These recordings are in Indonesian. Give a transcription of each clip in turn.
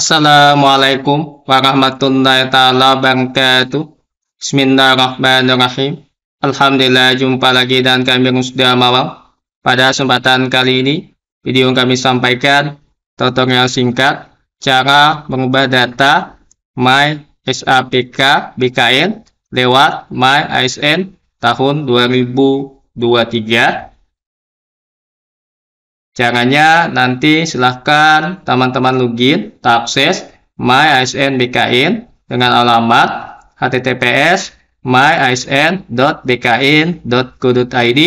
Assalamualaikum warahmatullahi taala wabarakatuh. Bismillahirrahmanirrahim. Alhamdulillah jumpa lagi dan kami sudah malam. Pada kesempatan kali ini, video yang kami sampaikan tutorial singkat cara mengubah data My SAPK BKN lewat My ASN tahun 2023 Caranya nanti silahkan teman-teman login, akses myasn.bkn dengan alamat https myasn.bkn.go.id.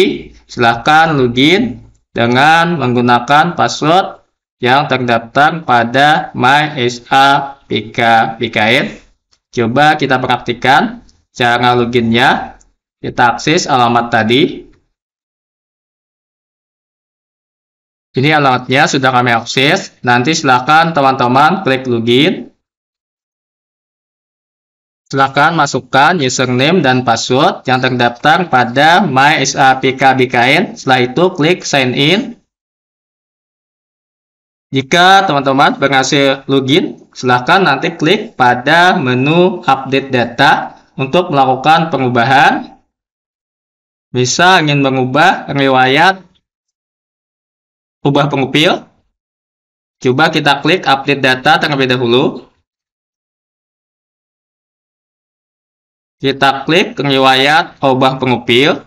Silahkan login dengan menggunakan password yang terdaftar pada myisn.bkin Coba kita praktikan cara loginnya. Kita akses alamat tadi. Ini alamatnya sudah kami akses. Nanti silakan teman-teman klik login. Silakan masukkan username dan password yang terdaftar pada MySAPKBKN. Setelah itu klik sign in. Jika teman-teman berhasil login, silakan nanti klik pada menu update data untuk melakukan perubahan. Bisa ingin mengubah riwayat ubah pengupil. Coba kita klik update data terlebih dahulu. Kita klik riwayat ubah pengupil.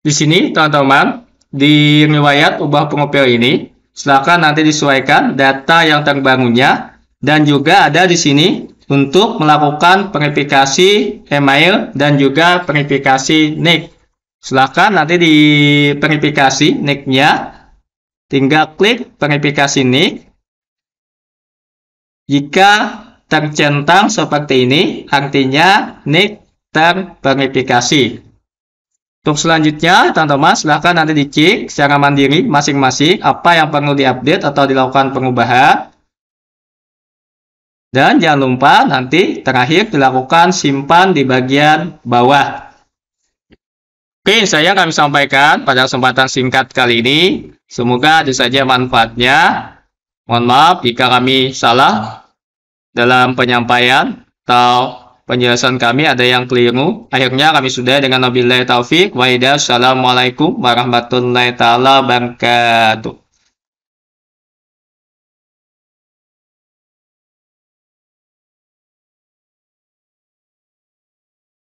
Di sini, teman-teman, di riwayat ubah pengupil ini, silakan nanti disesuaikan data yang terbangunnya dan juga ada di sini untuk melakukan verifikasi email dan juga verifikasi nick. Silahkan nanti di verifikasi nicknya. Tinggal klik verifikasi nick. Jika tercentang seperti ini, artinya nick terverifikasi. Untuk selanjutnya, teman-teman, silahkan nanti dicek secara mandiri masing-masing apa yang perlu diupdate atau dilakukan perubahan. Dan jangan lupa nanti terakhir dilakukan simpan di bagian bawah. Oke, saya kami sampaikan pada kesempatan singkat kali ini. Semoga ada saja manfaatnya. Mohon maaf jika kami salah dalam penyampaian atau penjelasan kami ada yang keliru. Akhirnya kami sudah dengan Nabi Taufik. Waidah, Assalamualaikum warahmatullahi wabarakatuh.